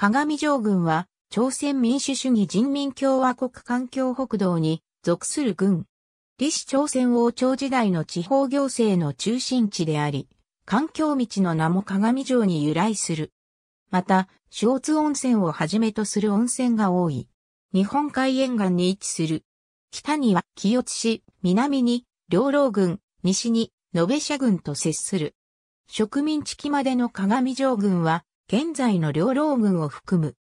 鏡城軍は、朝鮮民主主義人民共和国環境北道に属する軍。李氏朝鮮王朝時代の地方行政の中心地であり、環境道の名も鏡城に由来する。また、小津温泉をはじめとする温泉が多い。日本海沿岸に位置する。北には清津市、南に両老軍、西に延社軍と接する。植民地期までの鏡城軍は現在の両老軍を含む、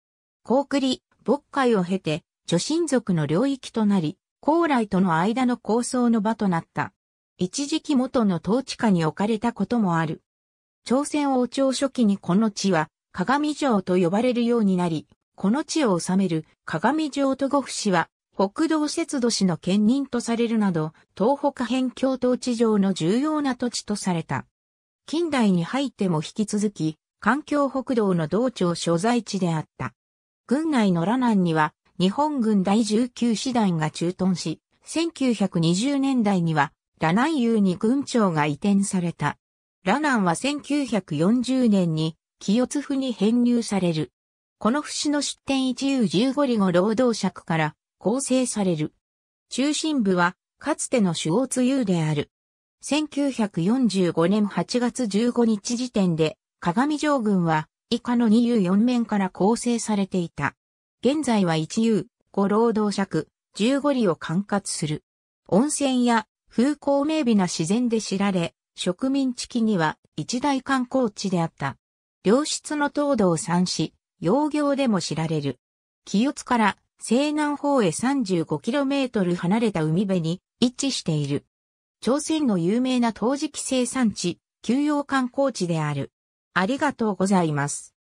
高栗、牧会を経て、女神族の領域となり、高麗との間の構想の場となった。一時期元の統治下に置かれたこともある。朝鮮王朝初期にこの地は、鏡城と呼ばれるようになり、この地を治める鏡城と呉府氏は、北道節度氏の兼任とされるなど、東北辺境統治上の重要な土地とされた。近代に入っても引き続き、環境北道の道庁所在地であった。軍内のラナンには日本軍第19師団が駐屯し、1920年代にはラナン遊に軍庁が移転された。ラナンは1940年に清津府に編入される。この節の出典一遊15里後労働尺から構成される。中心部はかつての主大津遊である。1945年8月15日時点で鏡城軍は以下の2 4面から構成されていた。現在は一遊、五労働尺、15里を管轄する。温泉や風光明媚な自然で知られ、植民地期には一大観光地であった。良質の度を産し、洋行でも知られる。清津から西南方へ 35km 離れた海辺に位置している。朝鮮の有名な陶磁器生産地、休養観光地である。ありがとうございます。